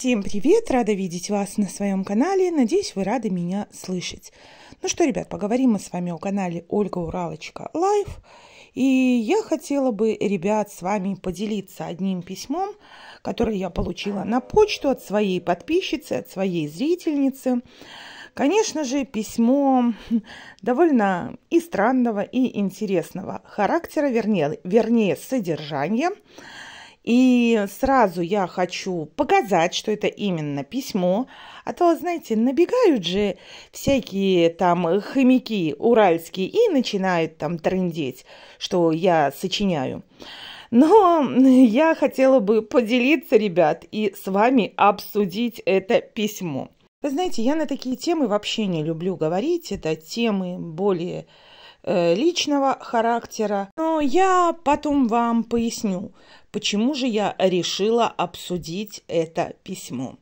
Всем привет! Рада видеть вас на своем канале. Надеюсь, вы рады меня слышать. Ну что, ребят, поговорим мы с вами о канале Ольга Уралочка Лайф. И я хотела бы, ребят, с вами поделиться одним письмом, которое я получила на почту от своей подписчицы, от своей зрительницы. Конечно же, письмо довольно и странного, и интересного характера, вернее, вернее содержания. содержания и сразу я хочу показать, что это именно письмо. А то, знаете, набегают же всякие там хомяки уральские и начинают там трындеть, что я сочиняю. Но я хотела бы поделиться, ребят, и с вами обсудить это письмо. Вы знаете, я на такие темы вообще не люблю говорить. Это темы более Э, личного характера. Но я потом вам поясню, почему же я решила обсудить это письмо.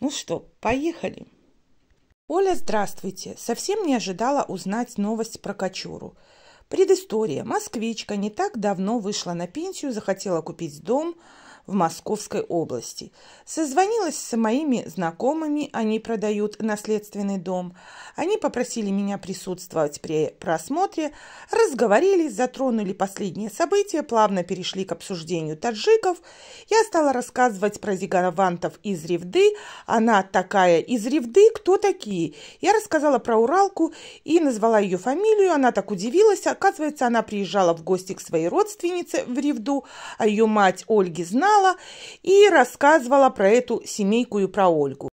Ну что, поехали. Оля, здравствуйте. Совсем не ожидала узнать новость про Кочуру. Предыстория. Москвичка не так давно вышла на пенсию, захотела купить дом – в Московской области. Созвонилась с моими знакомыми, они продают наследственный дом. Они попросили меня присутствовать при просмотре, разговорились, затронули последние события, плавно перешли к обсуждению таджиков. Я стала рассказывать про зигаравантов из Ревды. Она такая из Ревды, кто такие? Я рассказала про Уралку и назвала ее фамилию. Она так удивилась. Оказывается, она приезжала в гости к своей родственнице в Ревду, а ее мать Ольги знала, журнала и рассказывала про эту семейку и про Ольгу.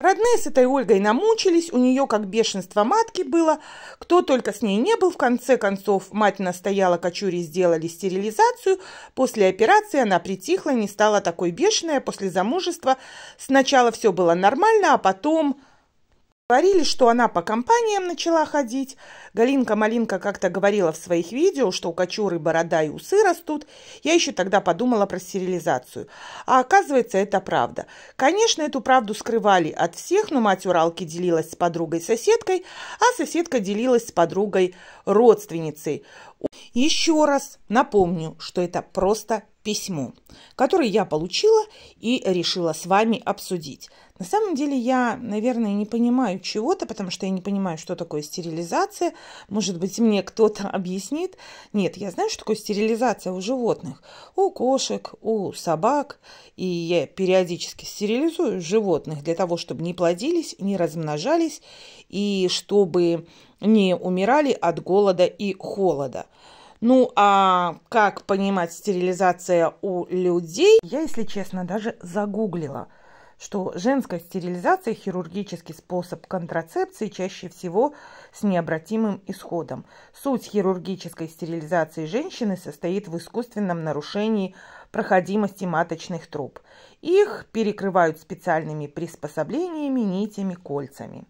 Родные с этой Ольгой намучились, у нее как бешенство матки было, кто только с ней не был, в конце концов мать настояла, кочури сделали стерилизацию, после операции она притихла, не стала такой бешеная, после замужества сначала все было нормально, а потом Говорили, что она по компаниям начала ходить. Галинка-малинка как-то говорила в своих видео, что у кочуры борода и усы растут. Я еще тогда подумала про стерилизацию. А оказывается, это правда. Конечно, эту правду скрывали от всех, но мать Уралки делилась с подругой-соседкой, а соседка делилась с подругой-родственницей. Еще раз напомню, что это просто письмо, которое я получила и решила с вами обсудить. На самом деле я, наверное, не понимаю чего-то, потому что я не понимаю, что такое стерилизация. Может быть, мне кто-то объяснит. Нет, я знаю, что такое стерилизация у животных. У кошек, у собак. И я периодически стерилизую животных для того, чтобы не плодились, не размножались и чтобы не умирали от голода и холода. Ну а как понимать стерилизация у людей? Я, если честно, даже загуглила, что женская стерилизация – хирургический способ контрацепции, чаще всего с необратимым исходом. Суть хирургической стерилизации женщины состоит в искусственном нарушении проходимости маточных труб. Их перекрывают специальными приспособлениями, нитями, кольцами.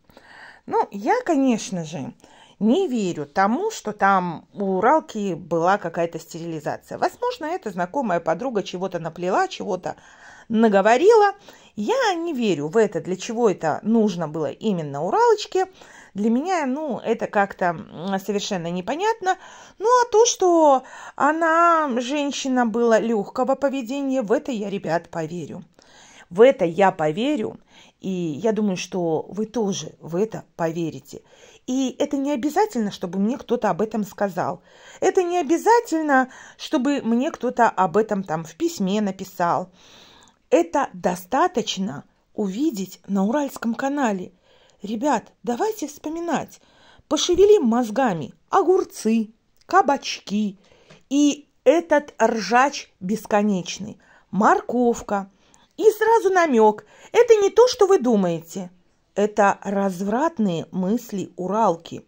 Ну, я, конечно же, не верю тому, что там у Уралки была какая-то стерилизация. Возможно, эта знакомая подруга чего-то наплела, чего-то наговорила. Я не верю в это, для чего это нужно было именно Уралочке. Для меня, ну, это как-то совершенно непонятно. Ну, а то, что она женщина была легкого поведения, в это я, ребят, поверю. В это я поверю, и я думаю, что вы тоже в это поверите. И это не обязательно, чтобы мне кто-то об этом сказал. Это не обязательно, чтобы мне кто-то об этом там в письме написал. Это достаточно увидеть на Уральском канале. Ребят, давайте вспоминать. Пошевелим мозгами огурцы, кабачки и этот ржач бесконечный, морковка – и сразу намек. Это не то, что вы думаете. Это развратные мысли Уралки.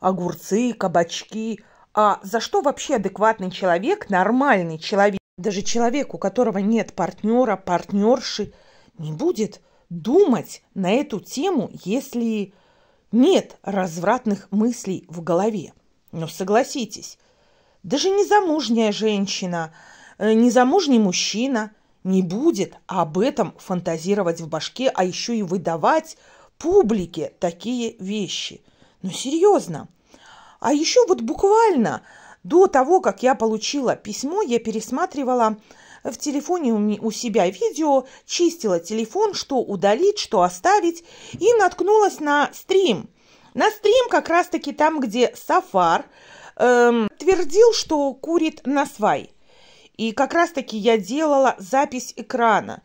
Огурцы, кабачки. А за что вообще адекватный человек, нормальный человек, даже человек, у которого нет партнера, партнерши, не будет думать на эту тему, если нет развратных мыслей в голове. Но согласитесь, даже незамужняя женщина, э, незамужний мужчина – не будет, а об этом фантазировать в башке, а еще и выдавать публике такие вещи. Ну, серьезно. А еще вот буквально до того, как я получила письмо, я пересматривала в телефоне у себя видео, чистила телефон, что удалить, что оставить, и наткнулась на стрим. На стрим как раз-таки там, где Сафар эм, твердил, что курит на свай – и как раз-таки я делала запись экрана.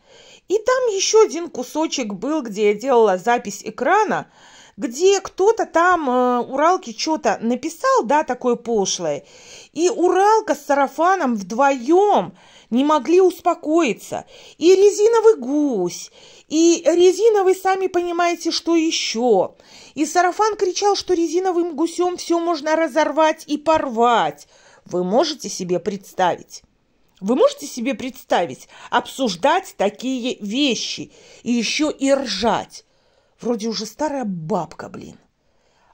И там еще один кусочек был, где я делала запись экрана, где кто-то там э, Уралке что-то написал, да, такое пошлое. И Уралка с сарафаном вдвоем не могли успокоиться. И резиновый гусь, и резиновый, сами понимаете, что еще. И сарафан кричал, что резиновым гусем все можно разорвать и порвать. Вы можете себе представить? Вы можете себе представить обсуждать такие вещи и еще и ржать? Вроде уже старая бабка, блин.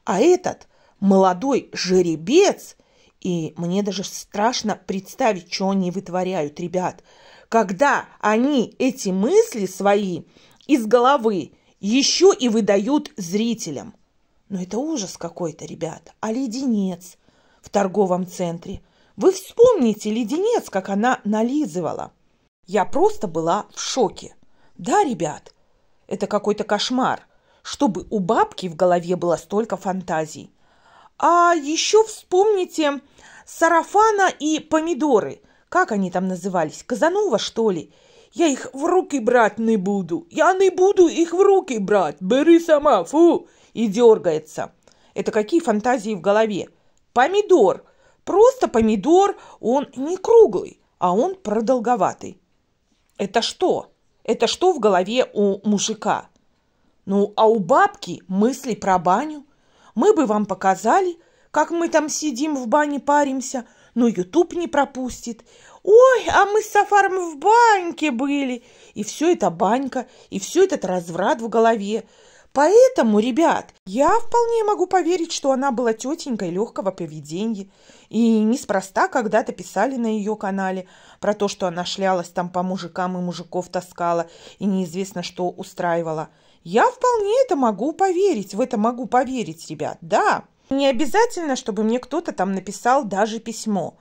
А этот молодой жеребец, и мне даже страшно представить, что они вытворяют, ребят, когда они эти мысли свои из головы еще и выдают зрителям. Но это ужас какой-то, ребят. А леденец в торговом центре – вы вспомните леденец, как она нализывала. Я просто была в шоке. Да, ребят, это какой-то кошмар, чтобы у бабки в голове было столько фантазий. А еще вспомните сарафана и помидоры. Как они там назывались? Казанова, что ли? Я их в руки брать не буду. Я не буду их в руки брать. Бери сама, фу! И дергается. Это какие фантазии в голове? Помидор – Просто помидор, он не круглый, а он продолговатый. Это что? Это что в голове у мужика? Ну, а у бабки мысли про баню. Мы бы вам показали, как мы там сидим в бане паримся, но Ютуб не пропустит. Ой, а мы с Сафаром в баньке были. И все это банька, и все этот разврат в голове. Поэтому, ребят, я вполне могу поверить, что она была тетенькой легкого поведения. И неспроста когда-то писали на ее канале про то, что она шлялась там по мужикам и мужиков таскала, и неизвестно что устраивала. Я вполне это могу поверить, в это могу поверить, ребят, да. Не обязательно, чтобы мне кто-то там написал даже письмо.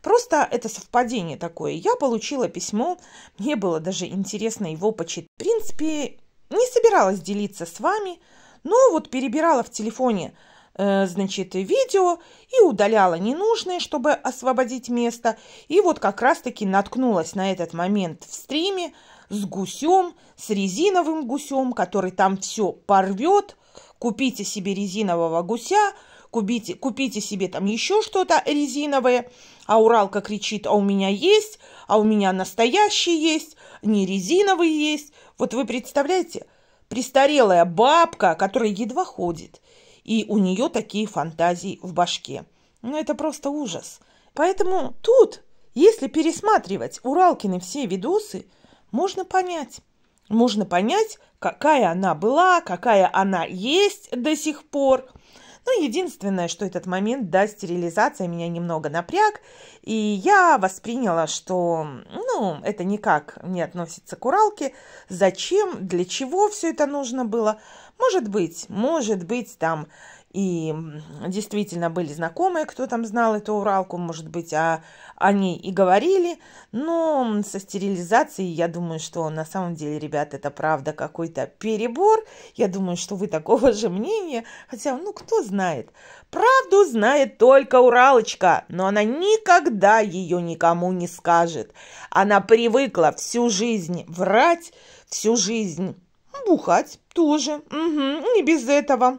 Просто это совпадение такое. Я получила письмо, мне было даже интересно его почитать. В принципе, не собиралась делиться с вами, но вот перебирала в телефоне, э, значит, видео и удаляла ненужное, чтобы освободить место. И вот как раз-таки наткнулась на этот момент в стриме с гусем, с резиновым гусем, который там все порвет. Купите себе резинового гуся, купите, купите себе там еще что-то резиновое, а Уралка кричит, а у меня есть, а у меня настоящий есть, не резиновый есть. Вот вы представляете, престарелая бабка, которая едва ходит, и у нее такие фантазии в башке. Ну, это просто ужас. Поэтому тут, если пересматривать Уралкины все видосы, можно понять. Можно понять, какая она была, какая она есть до сих пор – ну, единственное, что этот момент, да, стерилизация меня немного напряг, и я восприняла, что, ну, это никак не относится к Уралке. Зачем, для чего все это нужно было? Может быть, может быть, там и действительно были знакомые, кто там знал эту Уралку, может быть, а они и говорили, но со стерилизацией, я думаю, что на самом деле, ребят, это правда какой-то перебор, я думаю, что вы такого же мнения, хотя, ну, кто знает, правду знает только Уралочка, но она никогда ее никому не скажет, она привыкла всю жизнь врать, всю жизнь бухать тоже, угу, не без этого.